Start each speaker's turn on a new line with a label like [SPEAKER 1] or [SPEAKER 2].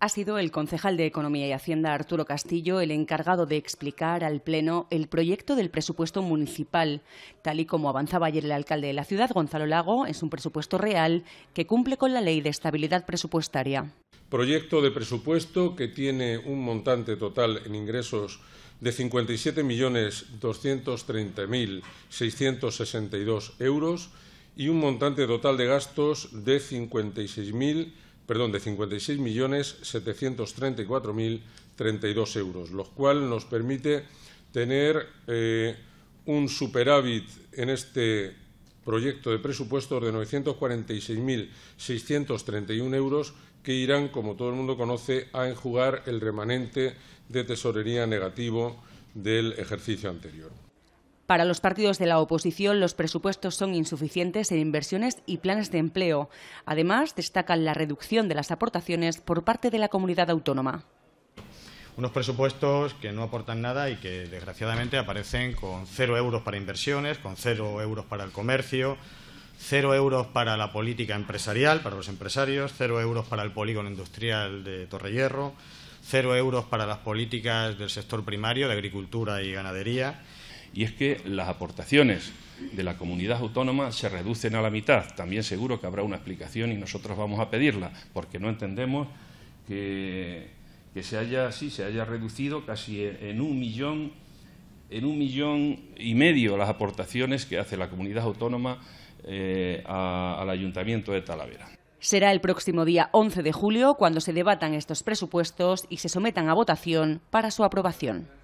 [SPEAKER 1] Ha sido el concejal de Economía y Hacienda Arturo Castillo el encargado de explicar al Pleno el proyecto del presupuesto municipal. Tal y como avanzaba ayer el alcalde de la ciudad, Gonzalo Lago, es un presupuesto real que cumple con la Ley de Estabilidad Presupuestaria.
[SPEAKER 2] Proyecto de presupuesto que tiene un montante total en ingresos de 57.230.662 euros y un montante total de gastos de 56.000 perdón, de 56.734.032 euros, lo cual nos permite tener eh, un superávit en este proyecto de presupuesto de 946.631 euros que irán, como todo el mundo conoce, a enjugar el remanente de tesorería negativo del ejercicio anterior.
[SPEAKER 1] Para los partidos de la oposición, los presupuestos son insuficientes en inversiones y planes de empleo. Además, destacan la reducción de las aportaciones por parte de la comunidad autónoma
[SPEAKER 3] unos presupuestos que no aportan nada y que desgraciadamente aparecen con cero euros para inversiones, con cero euros para el comercio, cero euros para la política empresarial, para los empresarios, cero euros para el polígono industrial de Torrehierro, cero euros para las políticas del sector primario de agricultura y ganadería y es que las aportaciones de la comunidad autónoma se
[SPEAKER 4] reducen a la mitad. También seguro que habrá una explicación y nosotros vamos a pedirla, porque no entendemos que, se haya reducido casi en un millón y medio las aportaciones que hace la comunidad autónoma eh, al Ayuntamiento de Talavera.
[SPEAKER 1] Será el próximo día 11 de julio cuando se debatan estos presupuestos y se sometan a votación para su aprobación.